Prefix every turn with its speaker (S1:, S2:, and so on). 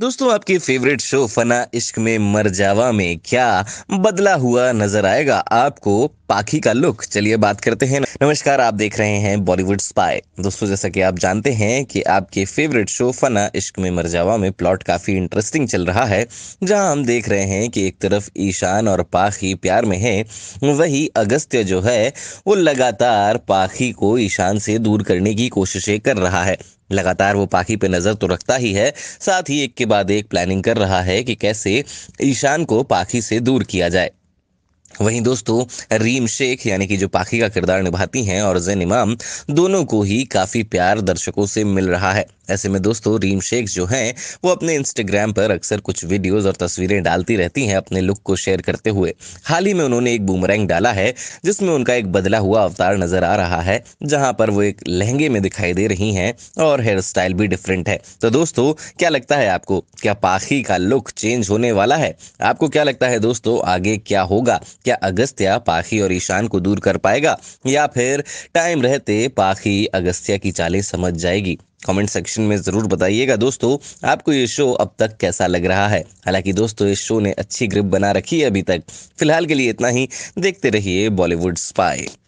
S1: दोस्तों आपके favourite show फना इश्क में मर जावा में क्या बदला हुआ नजर आएगा आपको पाखी का लुक चलिए बात करते हैं नमस्कार आप देख रहे हैं बॉलीवुड स्पाई दोस्तों जैसा कि आप जानते हैं कि आपके फेवरेट शो फना इश्क में मर जावा में प्लॉट काफी इंटरेस्टिंग चल रहा है जहां हम देख रहे हैं कि एक तरफ ईशान और पाखी प्यार में है वही अगस्त्य जो है वो लगातार पाखी को ईशान से दूर करने की कोशिशें कर रहा है लगातार वो पाखी पे नज़र तो रखता ही है साथ ही एक के बाद एक प्लानिंग कर रहा है कि कैसे ईशान को पाखी से दूर किया जाए वहीं दोस्तों रीम शेख यानी कि जो पाखी का किरदार निभाती हैं और जैन इमाम दोनों को ही काफ़ी प्यार दर्शकों से मिल रहा है ऐसे में दोस्तों रीम शेख जो हैं वो अपने इंस्टाग्राम पर अक्सर कुछ वीडियोस और तस्वीरें डालती रहती हैं अपने लुक को शेयर करते हुए हाल ही में उन्होंने एक बूमरैंग डाला है जिसमें उनका एक बदला हुआ अवतार नजर आ रहा है जहां पर वो एक लहंगे में दिखाई दे रही हैं और हेयर स्टाइल भी डिफरेंट है तो दोस्तों क्या लगता है आपको क्या पाखी का लुक चेंज होने वाला है आपको क्या लगता है दोस्तों आगे क्या होगा क्या अगस्त्या पाखी और ईशान को दूर कर पाएगा या फिर टाइम रहते पाखी अगस्त्या की चालें समझ जाएगी कमेंट सेक्शन में ज़रूर बताइएगा दोस्तों आपको ये शो अब तक कैसा लग रहा है हालांकि दोस्तों इस शो ने अच्छी ग्रिप बना रखी है अभी तक फिलहाल के लिए इतना ही देखते रहिए बॉलीवुड स्पाई